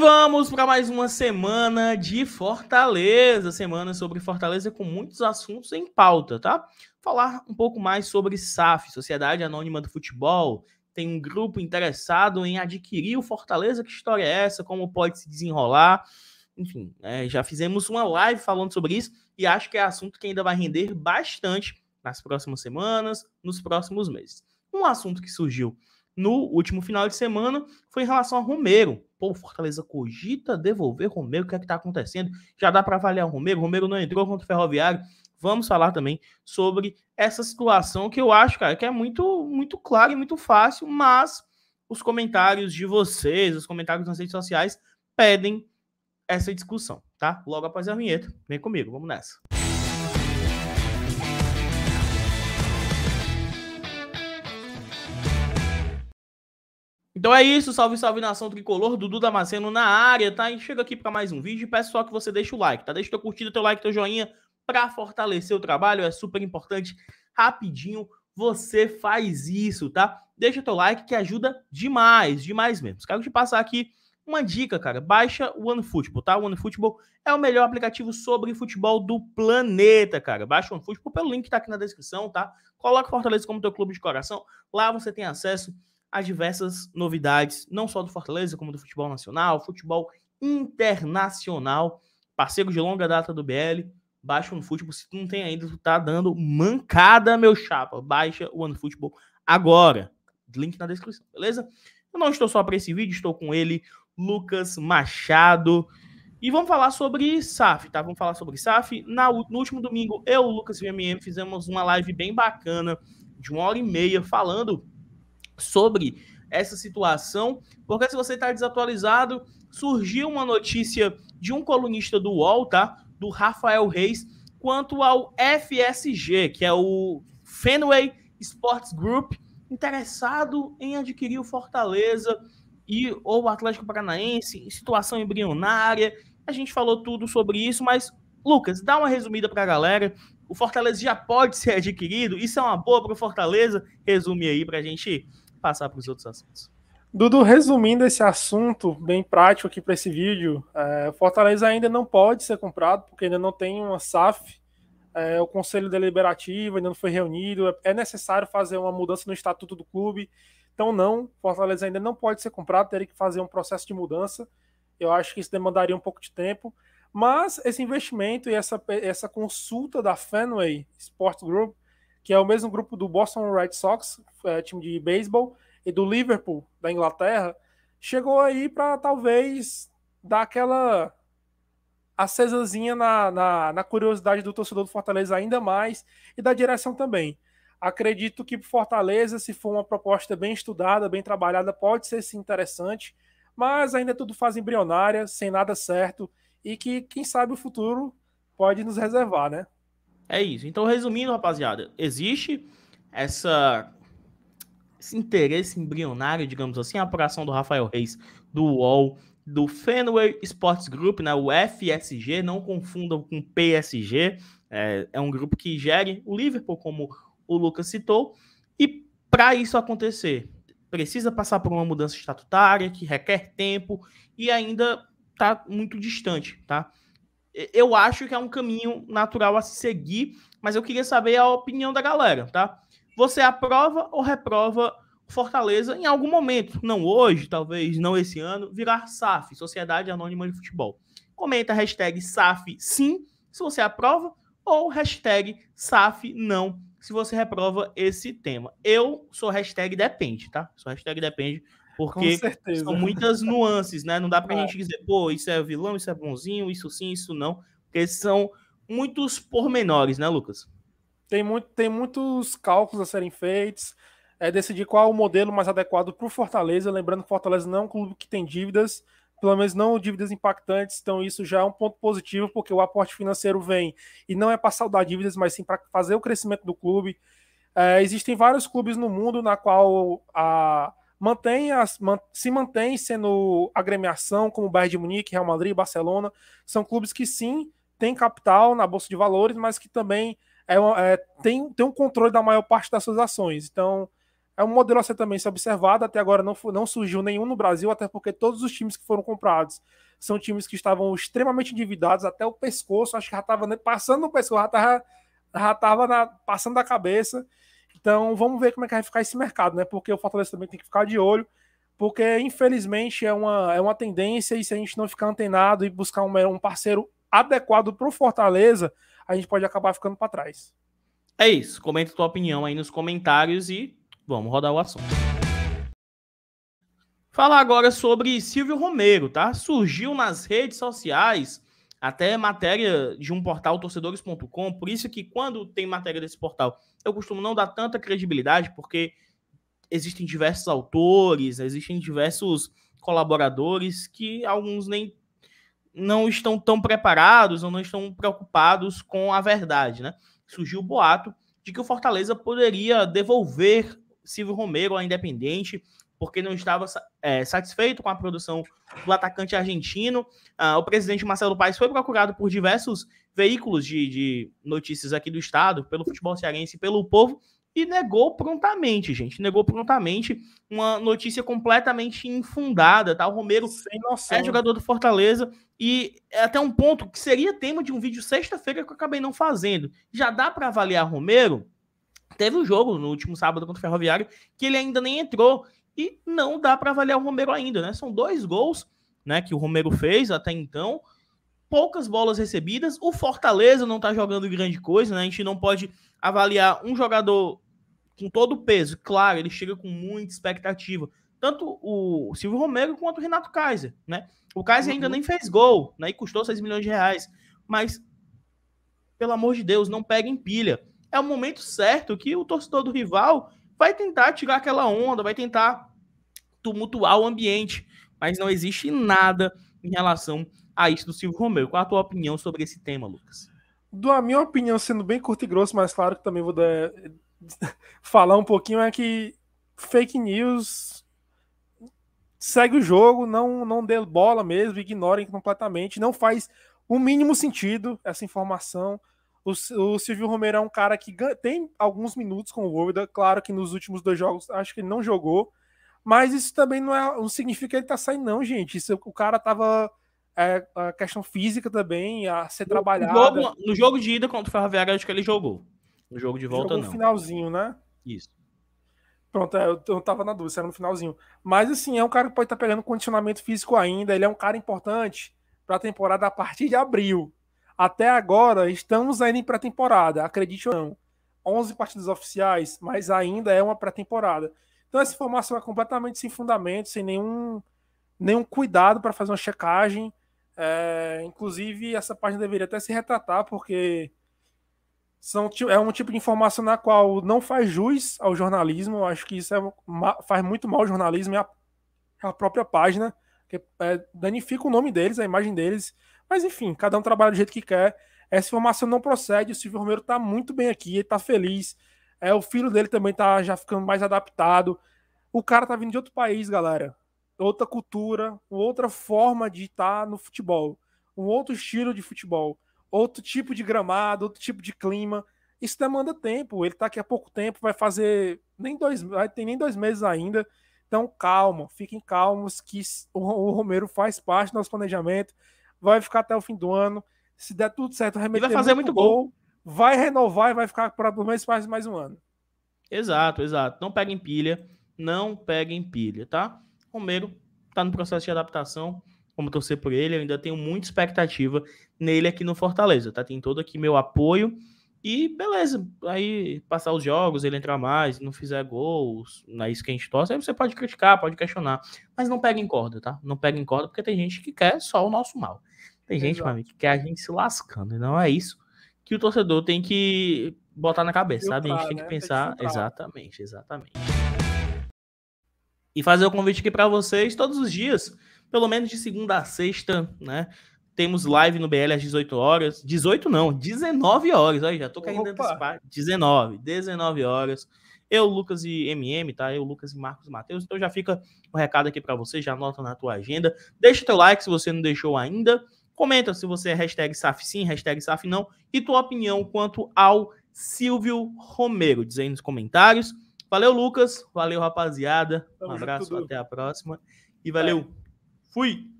Vamos para mais uma semana de Fortaleza, semana sobre Fortaleza com muitos assuntos em pauta, tá? Falar um pouco mais sobre SAF, Sociedade Anônima do Futebol. Tem um grupo interessado em adquirir o Fortaleza, que história é essa, como pode se desenrolar. Enfim, é, já fizemos uma live falando sobre isso e acho que é assunto que ainda vai render bastante nas próximas semanas, nos próximos meses. Um assunto que surgiu no último final de semana foi em relação a Romero. Pô, Fortaleza cogita devolver Romero, o que é que tá acontecendo? Já dá para avaliar o Romero, Romero não entrou contra o Ferroviário. Vamos falar também sobre essa situação que eu acho, cara, que é muito muito claro e muito fácil, mas os comentários de vocês, os comentários nas redes sociais pedem essa discussão, tá? Logo após a vinheta, vem comigo, vamos nessa. Então é isso, salve, salve nação tricolor, Dudu Damasceno na área, tá? E chega aqui para mais um vídeo e peço só que você deixe o like, tá? Deixa teu curtido, teu like, teu joinha para fortalecer o trabalho, é super importante. Rapidinho você faz isso, tá? Deixa teu like que ajuda demais, demais mesmo. Quero te passar aqui uma dica, cara. Baixa o OneFootball, tá? O OneFootball é o melhor aplicativo sobre futebol do planeta, cara. Baixa o OneFootball pelo link que tá aqui na descrição, tá? Coloca Fortaleza como teu clube de coração. Lá você tem acesso as diversas novidades, não só do Fortaleza, como do futebol nacional, futebol internacional, parceiro de longa data do BL. Baixa o OneFootball, se tu não tem ainda, tu tá dando mancada, meu chapa. Baixa o OneFootball agora. Link na descrição, beleza? Eu não estou só para esse vídeo, estou com ele, Lucas Machado. E vamos falar sobre SAF, tá? Vamos falar sobre SAF. Na, no último domingo, eu, Lucas e o MM, fizemos uma live bem bacana, de uma hora e meia, falando sobre essa situação, porque se você está desatualizado, surgiu uma notícia de um colunista do UOL, tá? Do Rafael Reis, quanto ao FSG, que é o Fenway Sports Group, interessado em adquirir o Fortaleza e ou o Atlético Paranaense, situação embrionária. A gente falou tudo sobre isso, mas Lucas, dá uma resumida para a galera. O Fortaleza já pode ser adquirido? Isso é uma boa para o Fortaleza? Resume aí para a gente passar para os outros assuntos. Dudu, resumindo esse assunto bem prático aqui para esse vídeo, é, Fortaleza ainda não pode ser comprado, porque ainda não tem uma SAF, é, o Conselho Deliberativo ainda não foi reunido, é, é necessário fazer uma mudança no estatuto do clube, então não, Fortaleza ainda não pode ser comprado, teria que fazer um processo de mudança, eu acho que isso demandaria um pouco de tempo, mas esse investimento e essa, essa consulta da Fenway Sports Group que é o mesmo grupo do Boston Red Sox, é, time de beisebol, e do Liverpool, da Inglaterra, chegou aí para talvez dar aquela acesazinha na, na, na, curiosidade do torcedor do Fortaleza ainda mais e da direção também. Acredito que Fortaleza, se for uma proposta bem estudada, bem trabalhada, pode ser sim interessante, mas ainda é tudo faz embrionária, sem nada certo, e que, quem sabe, o futuro pode nos reservar, né? É isso. Então, resumindo, rapaziada, existe essa, esse interesse embrionário, digamos assim, a apuração do Rafael Reis, do UOL, do Fenway Sports Group, né, o FSG, não confundam com PSG, é, é um grupo que gere o Liverpool, como o Lucas citou, e para isso acontecer, precisa passar por uma mudança estatutária que requer tempo e ainda está muito distante, tá? eu acho que é um caminho natural a se seguir, mas eu queria saber a opinião da galera, tá? Você aprova ou reprova Fortaleza em algum momento? Não hoje, talvez não esse ano, virar SAF, Sociedade Anônima de Futebol. Comenta hashtag SAF sim, se você aprova, ou hashtag SAF não, se você reprova esse tema. Eu sou hashtag depende, tá? Sou hashtag depende, porque são muitas nuances, né? Não dá pra é. gente dizer, pô, isso é vilão, isso é bonzinho, isso sim, isso não. Porque são muitos pormenores, né, Lucas? Tem, muito, tem muitos cálculos a serem feitos. É decidir qual o modelo mais adequado para o Fortaleza. Lembrando que Fortaleza não é um clube que tem dívidas, pelo menos não dívidas impactantes. Então, isso já é um ponto positivo, porque o aporte financeiro vem e não é para saldar dívidas, mas sim para fazer o crescimento do clube. É, existem vários clubes no mundo na qual a, mantém as, man, se mantém sendo agremiação como o Bayern de Munique, Real Madrid, Barcelona, são clubes que sim têm capital na bolsa de valores, mas que também é, é, tem, tem um controle da maior parte das suas ações. Então é um modelo a ser também se observado. Até agora não, não surgiu nenhum no Brasil, até porque todos os times que foram comprados são times que estavam extremamente endividados até o pescoço, acho que já estava passando o pescoço, já estava já passando da cabeça. Então vamos ver como é que vai ficar esse mercado, né? Porque o Fortaleza também tem que ficar de olho, porque infelizmente é uma, é uma tendência e se a gente não ficar antenado e buscar um, um parceiro adequado para o Fortaleza, a gente pode acabar ficando para trás. É isso. Comenta tua opinião aí nos comentários e vamos rodar o assunto. Falar agora sobre Silvio Romero, tá? Surgiu nas redes sociais até matéria de um portal torcedores.com, por isso que quando tem matéria desse portal, eu costumo não dar tanta credibilidade, porque existem diversos autores, existem diversos colaboradores que alguns nem não estão tão preparados ou não estão preocupados com a verdade, né? Surgiu o boato de que o Fortaleza poderia devolver Silvio Romero à Independente porque não estava é, satisfeito com a produção do atacante argentino. Ah, o presidente Marcelo Paes foi procurado por diversos veículos de, de notícias aqui do estado, pelo futebol cearense e pelo povo, e negou prontamente, gente. Negou prontamente uma notícia completamente infundada, tá? O Romero é jogador do Fortaleza e é até um ponto que seria tema de um vídeo sexta-feira que eu acabei não fazendo. Já dá para avaliar Romero? Teve um jogo no último sábado contra o Ferroviário que ele ainda nem entrou. E não dá para avaliar o Romero ainda, né? São dois gols né, que o Romero fez até então, poucas bolas recebidas. O Fortaleza não está jogando grande coisa, né? A gente não pode avaliar um jogador com todo o peso. Claro, ele chega com muita expectativa. Tanto o Silvio Romero quanto o Renato Kaiser, né? O Kaiser ainda uhum. nem fez gol, né? E custou 6 milhões de reais. Mas, pelo amor de Deus, não peguem pilha. É o momento certo que o torcedor do rival vai tentar tirar aquela onda, vai tentar tumultuar o ambiente, mas não existe nada em relação a isso do Silvio Romeu. Qual a tua opinião sobre esse tema, Lucas? Da minha opinião, sendo bem curto e grosso, mas claro que também vou dar... falar um pouquinho, é que fake news segue o jogo, não, não dê bola mesmo, ignorem completamente, não faz o mínimo sentido essa informação. O, o Silvio Romero é um cara que tem alguns minutos com o Wolverda, claro que nos últimos dois jogos acho que ele não jogou, mas isso também não, é, não significa que ele tá saindo, não, gente. Isso, o cara tava. É, a questão física também, a ser trabalhado. No, no, jogo de ida contra o Ferroviário, acho que ele jogou. No jogo de volta, jogou não. No finalzinho, né? Isso. Pronto, é, eu, eu tava na dúvida, era no finalzinho. Mas assim, é um cara que pode estar tá pegando condicionamento físico ainda. Ele é um cara importante para a temporada a partir de abril. Até agora, estamos ainda em pré-temporada, acredite ou não. 11 partidas oficiais, mas ainda é uma pré-temporada. Então essa informação é completamente sem fundamento, sem nenhum, nenhum cuidado para fazer uma checagem. É, inclusive, essa página deveria até se retratar, porque são, é um tipo de informação na qual não faz jus ao jornalismo. Eu acho que isso é, faz muito mal ao jornalismo e à, à própria página, que é, danifica o nome deles, a imagem deles. Mas enfim, cada um trabalha do jeito que quer. Essa informação não procede. O Silvio Romero está muito bem aqui, ele está feliz é, o filho dele também tá já ficando mais adaptado. O cara tá vindo de outro país, galera. Outra cultura, outra forma de estar tá no futebol. Um outro estilo de futebol. Outro tipo de gramado, outro tipo de clima. Isso demanda tempo. Ele tá aqui há pouco tempo, vai fazer nem dois, tem nem dois meses ainda. Então, calma, fiquem calmos que o Romero faz parte do nosso planejamento, vai ficar até o fim do ano. Se der tudo certo, remeter Ele vai fazer muito, muito gol. gol vai renovar e vai ficar por pelo menos mais, mais um ano. Exato, exato. Não peguem pilha, não peguem pilha, tá? Romero tá no processo de adaptação, como torcer por ele, eu ainda tenho muita expectativa nele aqui no Fortaleza, tá? Tem todo aqui meu apoio e beleza, aí passar os jogos, ele entrar mais, não fizer gols, na é isso que a gente torce, aí você pode criticar, pode questionar, mas não pega em corda, tá? Não pega em corda porque tem gente que quer só o nosso mal. Tem gente, meu amigo, que quer a gente se lascando, e não é isso que o torcedor tem que botar na cabeça, Filtrar, sabe? A gente tem né? que pensar. Tem que exatamente, exatamente. E fazer o convite aqui para vocês todos os dias, pelo menos de segunda a sexta, né? Temos live no BL às 18 horas. 18 não, 19 horas. Aí já tô querendo Opa. 19, 19 horas. Eu, Lucas e MM, tá? Eu, Lucas e Marcos Matheus. Então já fica o um recado aqui para você, já anota na tua agenda. Deixa teu like se você não deixou ainda. Comenta se você é hashtag SAF sim, hashtag SAF não, e tua opinião quanto ao Silvio Romero. Diz aí nos comentários. Valeu, Lucas. Valeu, rapaziada. um abraço, até a próxima. E valeu. É. Fui!